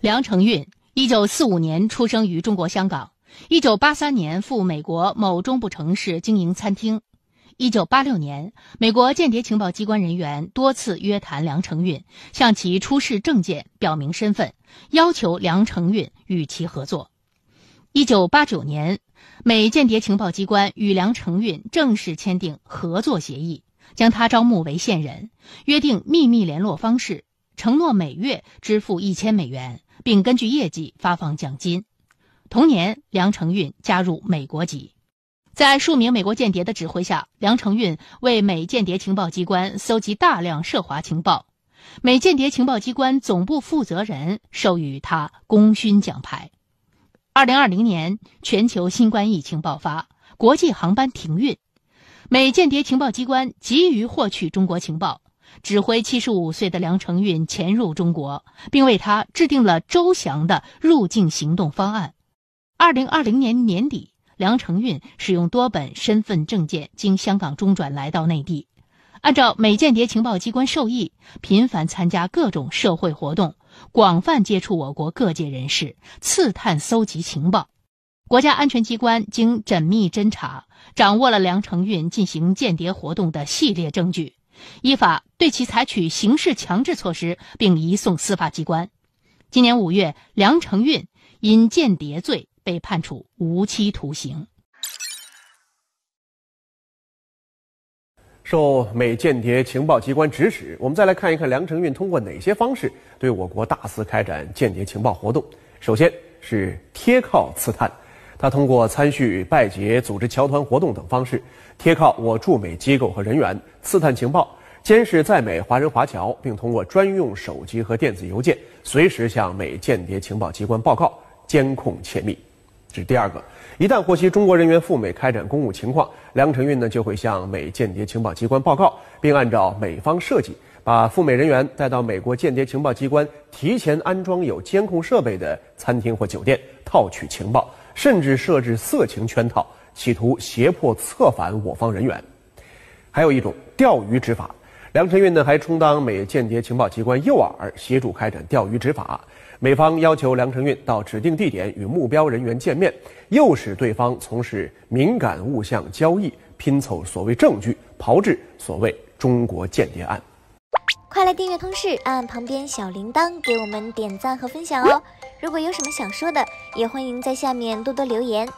梁承运，一九四五年出生于中国香港。一九八三年赴美国某中部城市经营餐厅。一九八六年，美国间谍情报机关人员多次约谈梁承运，向其出示证件表明身份，要求梁承运与其合作。一九八九年，美间谍情报机关与梁承运正式签订合作协议，将他招募为线人，约定秘密联络方式。承诺每月支付一千美元，并根据业绩发放奖金。同年，梁承运加入美国籍，在数名美国间谍的指挥下，梁承运为美间谍情报机关搜集大量涉华情报。美间谍情报机关总部负责人授予他功勋奖牌。二零二零年，全球新冠疫情爆发，国际航班停运，美间谍情报机关急于获取中国情报。指挥七十五岁的梁承运潜入中国，并为他制定了周详的入境行动方案。二零二零年年底，梁承运使用多本身份证件经香港中转来到内地，按照美间谍情报机关授意，频繁参加各种社会活动，广泛接触我国各界人士，刺探搜集情报。国家安全机关经缜密侦查，掌握了梁承运进行间谍活动的系列证据。依法对其采取刑事强制措施，并移送司法机关。今年五月，梁承运因间谍罪被判处无期徒刑。受美间谍情报机关指使，我们再来看一看梁承运通过哪些方式对我国大肆开展间谍情报活动。首先是贴靠刺探。他通过参叙拜节、组织侨团活动等方式，贴靠我驻美机构和人员，刺探情报、监视在美华人华侨，并通过专用手机和电子邮件，随时向美间谍情报机关报告、监控窃密。这是第二个。一旦获悉中国人员赴美开展公务情况，梁承运呢就会向美间谍情报机关报告，并按照美方设计，把赴美人员带到美国间谍情报机关提前安装有监控设备的餐厅或酒店，套取情报。甚至设置色情圈套，企图胁迫策反我方人员；还有一种钓鱼执法，梁承运呢还充当美间谍情报机关诱饵，协助开展钓鱼执法。美方要求梁承运到指定地点与目标人员见面，诱使对方从事敏感物项交易，拼凑所谓证据，炮制所谓中国间谍案。快来订阅通视，按旁边小铃铛给我们点赞和分享哦！如果有什么想说的，也欢迎在下面多多留言。